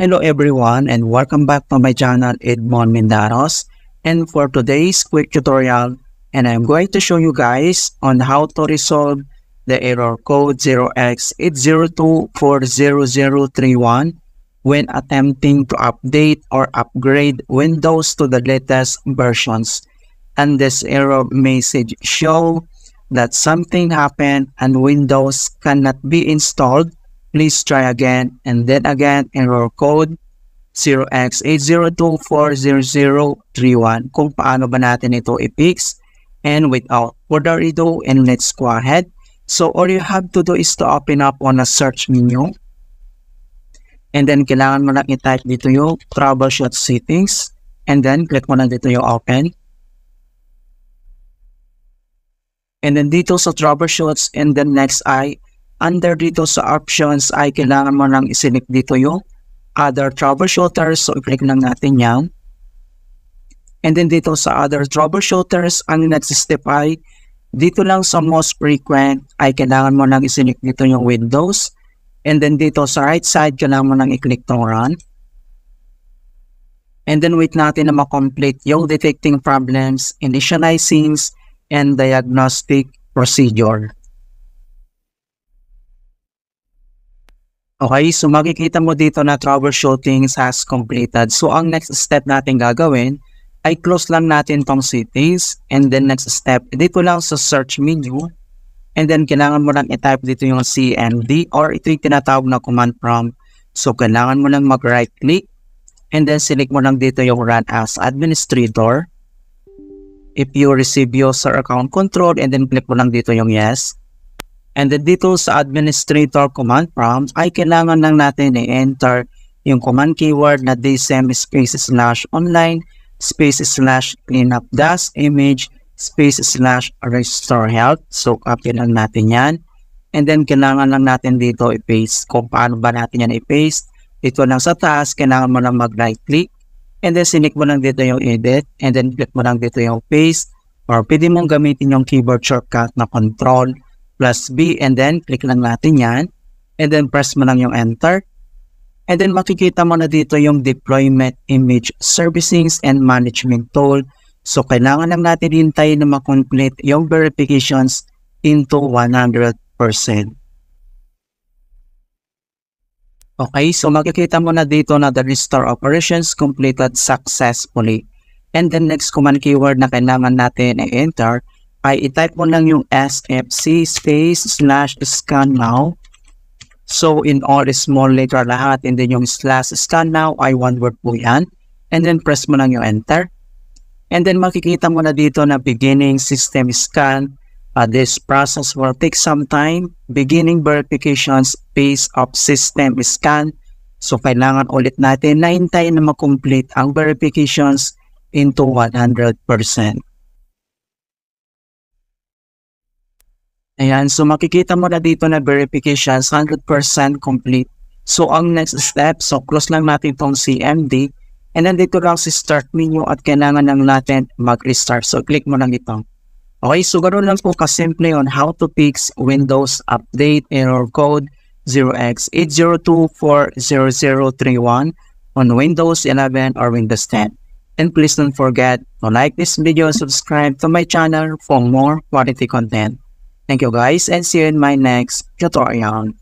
Hello everyone and welcome back to my channel Edmond Mindaros and for today's quick tutorial and I'm going to show you guys on how to resolve the error code 0 x 80240031 when attempting to update or upgrade Windows to the latest versions and this error message show that something happened and Windows cannot be installed please try again and then again error code 0 x 80240031 kung paano ba natin ito i-fix and without further ado and let's go ahead. So all you have to do is to open up on a search menu and then kailangan mo lang i-type dito yung troubleshoot settings and then click mo lang dito yung open. And then dito sa troubleshoots and then next ay under dito sa options ay kailangan mo nang iselect dito yung other troubleshooters. So, i-click lang natin yan. And then dito sa other troubleshooters, ang next step ay dito lang sa most frequent ay kailangan mo nang iselect dito yung Windows. And then dito sa right side, kailangan mo nang i-click tong run. And then wait natin na makomplete yung detecting problems, initializing, and diagnostic procedure. Okay, so makikita mo dito na troubleshooting has completed. So ang next step natin gagawin ay close lang natin tong cities and then next step, dito lang sa search menu and then kailangan mo lang i-type dito yung CMD or ito yung tinatawag na command prompt. So kailangan mo lang mag right click and then select mo lang dito yung run as administrator. If you receive user account control and then click mo lang dito yung yes. And then dito sa administrator command prompt ay kailangan lang natin i-enter yung command keyword na dsem space slash online space slash cleanup dash image space slash restore health. So copy lang natin yan. And then kailangan lang natin dito i-paste kung paano ba natin yan i-paste. Ito lang sa task, kailangan mo lang mag right click. And then sinik mo lang dito yung edit and then click mo lang dito yung paste or pwede mong gamitin yung keyboard shortcut na control plus B and then click lang natin yan and then press mo lang yung enter and then makikita mo na dito yung deployment image servicings and management tool so kailangan lang natin hintay na makomplete yung verifications into 100%. Okay, so makikita mo na dito na the restore operations completed successfully. And then next command keyword na kailangan natin i-enter ay i-type mo lang yung sfc space slash scan now. So, in all small letter lahat and then yung slash scan now ay one word po yan. And then press mo lang yung enter. And then makikita mo na dito na beginning system scan. Uh, this process will take some time. Beginning verification space of system scan. So, kailangan ulit natin na hintay na makomplete ang verifications into 100%. Ayan, so makikita mo na dito na verification 100% complete. So ang next step, so close lang natin itong CMD and then dito lang si start menu at kailangan lang natin mag-restart. So click mo lang ito. Okay, so ganoon lang po kasimple on how to fix Windows Update Error Code 0x80240031 on Windows 11 or Windows 10. And please don't forget to like this video and subscribe to my channel for more quality content. Thank you guys and see you in my next tutorial.